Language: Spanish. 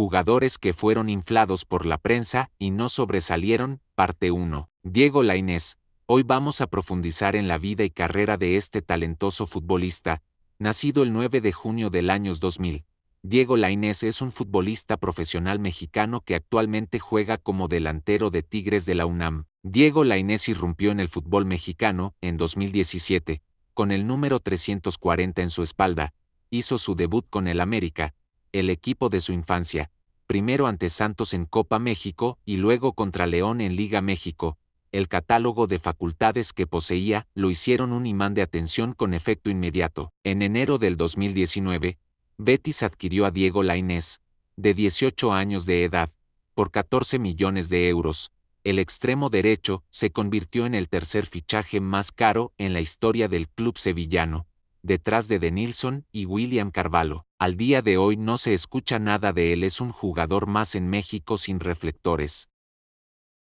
Jugadores que fueron inflados por la prensa y no sobresalieron, parte 1. Diego Lainez. Hoy vamos a profundizar en la vida y carrera de este talentoso futbolista, nacido el 9 de junio del año 2000. Diego Lainez es un futbolista profesional mexicano que actualmente juega como delantero de Tigres de la UNAM. Diego Lainez irrumpió en el fútbol mexicano en 2017, con el número 340 en su espalda, hizo su debut con el América, el equipo de su infancia, primero ante Santos en Copa México y luego contra León en Liga México, el catálogo de facultades que poseía lo hicieron un imán de atención con efecto inmediato. En enero del 2019, Betis adquirió a Diego Lainés, de 18 años de edad, por 14 millones de euros. El extremo derecho se convirtió en el tercer fichaje más caro en la historia del club sevillano, detrás de Denilson y William Carvalho. Al día de hoy no se escucha nada de él, es un jugador más en México sin reflectores.